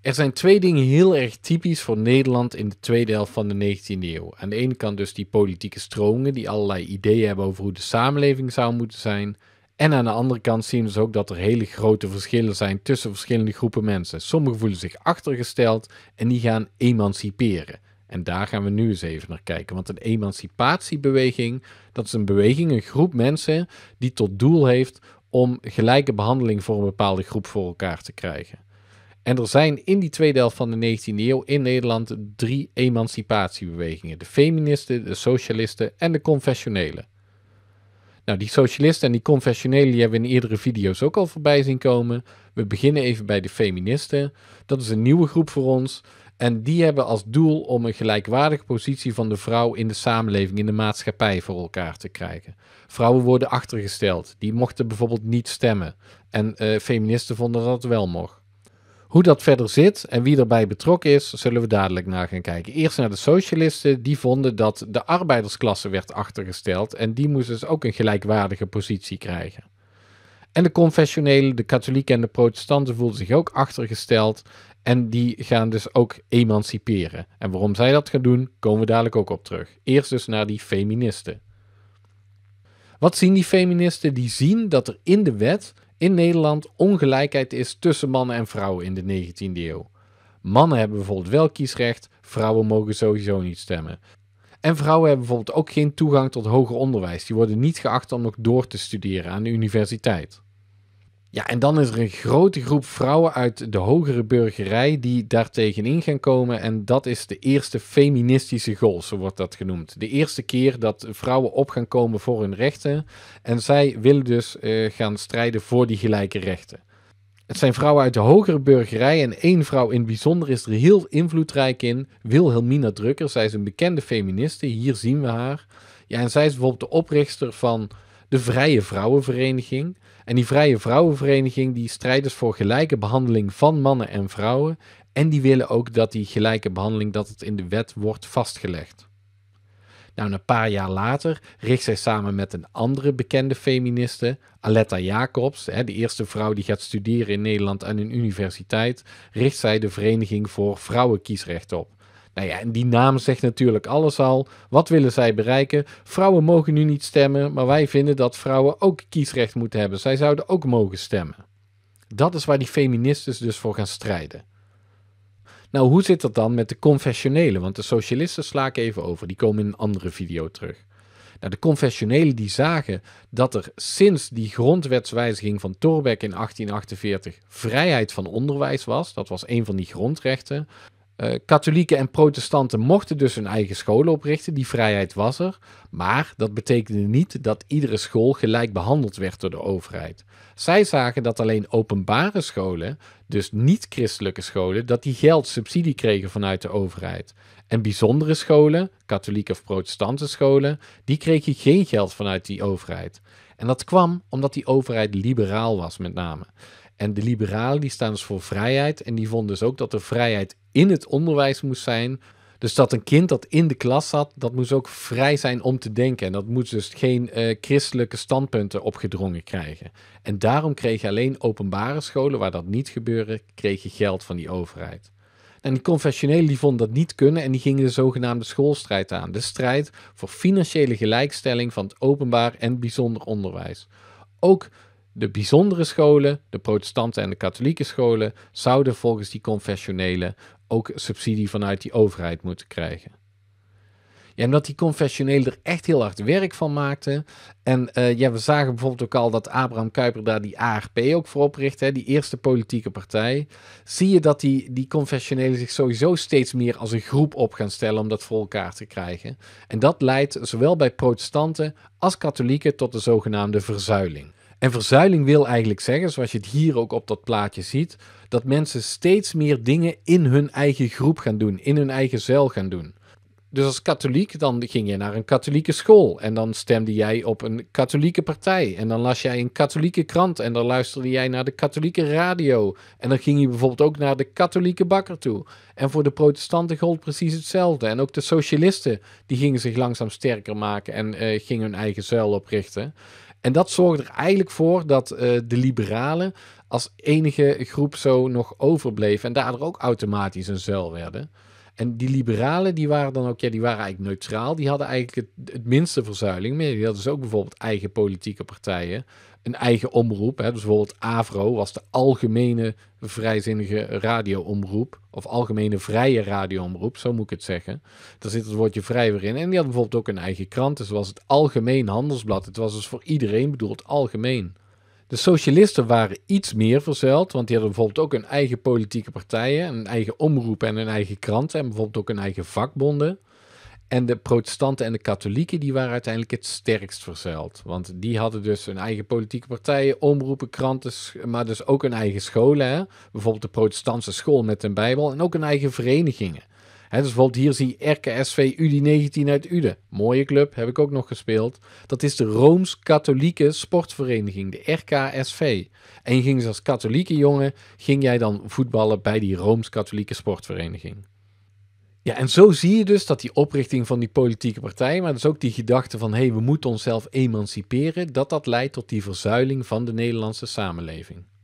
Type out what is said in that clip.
Er zijn twee dingen heel erg typisch voor Nederland in de tweede helft van de 19e eeuw. Aan de ene kant dus die politieke stromingen die allerlei ideeën hebben over hoe de samenleving zou moeten zijn. En aan de andere kant zien we dus ook dat er hele grote verschillen zijn tussen verschillende groepen mensen. Sommigen voelen zich achtergesteld en die gaan emanciperen. En daar gaan we nu eens even naar kijken. Want een emancipatiebeweging, dat is een beweging, een groep mensen die tot doel heeft om gelijke behandeling voor een bepaalde groep voor elkaar te krijgen. En er zijn in die tweede helft van de 19e eeuw in Nederland drie emancipatiebewegingen: de feministen, de socialisten en de confessionelen. Nou, die socialisten en die confessionelen die hebben we in eerdere video's ook al voorbij zien komen. We beginnen even bij de feministen. Dat is een nieuwe groep voor ons. En die hebben als doel om een gelijkwaardige positie van de vrouw in de samenleving, in de maatschappij voor elkaar te krijgen. Vrouwen worden achtergesteld. Die mochten bijvoorbeeld niet stemmen. En eh, feministen vonden dat wel mocht. Hoe dat verder zit en wie erbij betrokken is, zullen we dadelijk naar gaan kijken. Eerst naar de socialisten, die vonden dat de arbeidersklasse werd achtergesteld en die moest dus ook een gelijkwaardige positie krijgen. En de confessionelen, de katholieken en de protestanten voelden zich ook achtergesteld en die gaan dus ook emanciperen. En waarom zij dat gaan doen, komen we dadelijk ook op terug. Eerst dus naar die feministen. Wat zien die feministen? Die zien dat er in de wet in Nederland ongelijkheid is tussen mannen en vrouwen in de 19e eeuw. Mannen hebben bijvoorbeeld wel kiesrecht, vrouwen mogen sowieso niet stemmen. En vrouwen hebben bijvoorbeeld ook geen toegang tot hoger onderwijs. Die worden niet geacht om nog door te studeren aan de universiteit. Ja, en dan is er een grote groep vrouwen uit de hogere burgerij die daartegen in gaan komen. En dat is de eerste feministische golf, zo wordt dat genoemd. De eerste keer dat vrouwen op gaan komen voor hun rechten. En zij willen dus eh, gaan strijden voor die gelijke rechten. Het zijn vrouwen uit de hogere burgerij en één vrouw in het bijzonder is er heel invloedrijk in. Wilhelmina Drucker, zij is een bekende feministe, hier zien we haar. Ja, en zij is bijvoorbeeld de oprichter van de Vrije Vrouwenvereniging. En die Vrije Vrouwenvereniging die strijdt dus voor gelijke behandeling van mannen en vrouwen. En die willen ook dat die gelijke behandeling dat het in de wet wordt vastgelegd. Nou, een paar jaar later richt zij samen met een andere bekende feministe, Aletta Jacobs, hè, de eerste vrouw die gaat studeren in Nederland aan een universiteit, richt zij de Vereniging voor Vrouwenkiesrecht op. Nou ja, en die naam zegt natuurlijk alles al. Wat willen zij bereiken? Vrouwen mogen nu niet stemmen, maar wij vinden dat vrouwen ook kiesrecht moeten hebben. Zij zouden ook mogen stemmen. Dat is waar die feministen dus voor gaan strijden. Nou, hoe zit dat dan met de confessionelen? Want de socialisten sla ik even over, die komen in een andere video terug. Nou, de confessionelen die zagen dat er sinds die grondwetswijziging van Torbeck in 1848 vrijheid van onderwijs was, dat was een van die grondrechten, eh, katholieken en protestanten mochten dus hun eigen scholen oprichten, die vrijheid was er. Maar dat betekende niet dat iedere school gelijk behandeld werd door de overheid. Zij zagen dat alleen openbare scholen, dus niet-christelijke scholen, dat die geld subsidie kregen vanuit de overheid. En bijzondere scholen, katholieke of protestante scholen, die kregen geen geld vanuit die overheid. En dat kwam omdat die overheid liberaal was met name. En de liberalen die staan dus voor vrijheid. En die vonden dus ook dat er vrijheid in het onderwijs moest zijn. Dus dat een kind dat in de klas zat, dat moest ook vrij zijn om te denken. En dat moest dus geen eh, christelijke standpunten opgedrongen krijgen. En daarom kregen alleen openbare scholen, waar dat niet gebeurde, kregen geld van die overheid. En die confessionelen die vonden dat niet kunnen en die gingen de zogenaamde schoolstrijd aan. De strijd voor financiële gelijkstelling van het openbaar en bijzonder onderwijs. Ook de bijzondere scholen, de protestanten en de katholieke scholen, zouden volgens die confessionelen ook subsidie vanuit die overheid moeten krijgen. Ja, omdat die confessionelen er echt heel hard werk van maakten. En eh, ja, we zagen bijvoorbeeld ook al dat Abraham Kuyper daar die ARP ook voor opricht, die eerste politieke partij. Zie je dat die, die confessionelen zich sowieso steeds meer als een groep op gaan stellen om dat voor elkaar te krijgen. En dat leidt zowel bij protestanten als katholieken tot de zogenaamde verzuiling. En verzuiling wil eigenlijk zeggen, zoals je het hier ook op dat plaatje ziet, dat mensen steeds meer dingen in hun eigen groep gaan doen, in hun eigen cel gaan doen. Dus als katholiek, dan ging je naar een katholieke school. En dan stemde jij op een katholieke partij. En dan las jij een katholieke krant. En dan luisterde jij naar de katholieke radio. En dan ging je bijvoorbeeld ook naar de katholieke bakker toe. En voor de protestanten gold precies hetzelfde. En ook de socialisten, die gingen zich langzaam sterker maken. En eh, gingen hun eigen zuil oprichten. En dat zorgde er eigenlijk voor dat eh, de liberalen als enige groep zo nog overbleven. En daardoor ook automatisch een zuil werden. En die liberalen, die waren dan ook, ja, die waren eigenlijk neutraal. Die hadden eigenlijk het, het minste verzuiling. Maar die hadden dus ook bijvoorbeeld eigen politieke partijen, een eigen omroep. Hè. Dus bijvoorbeeld AVRO was de algemene vrijzinnige radioomroep. Of algemene vrije radioomroep, zo moet ik het zeggen. Daar zit het woordje vrij weer in. En die hadden bijvoorbeeld ook een eigen krant. Dus was het Algemeen Handelsblad. Het was dus voor iedereen bedoeld algemeen. De socialisten waren iets meer verzeild, want die hadden bijvoorbeeld ook hun eigen politieke partijen, een eigen omroep en hun eigen krant en bijvoorbeeld ook hun eigen vakbonden. En de protestanten en de katholieken die waren uiteindelijk het sterkst verzeild. Want die hadden dus hun eigen politieke partijen, omroepen, kranten, maar dus ook hun eigen scholen. Hè? Bijvoorbeeld de protestantse school met een bijbel en ook hun eigen verenigingen dus bijvoorbeeld hier zie je RKSV UDI 19 uit Uden. Mooie club, heb ik ook nog gespeeld. Dat is de Rooms-Katholieke Sportvereniging, de RKSV. En je ging als katholieke jongen, ging jij dan voetballen bij die Rooms-Katholieke Sportvereniging. Ja, en zo zie je dus dat die oprichting van die politieke partij, maar dus ook die gedachte van hé, hey, we moeten onszelf emanciperen, dat dat leidt tot die verzuiling van de Nederlandse samenleving.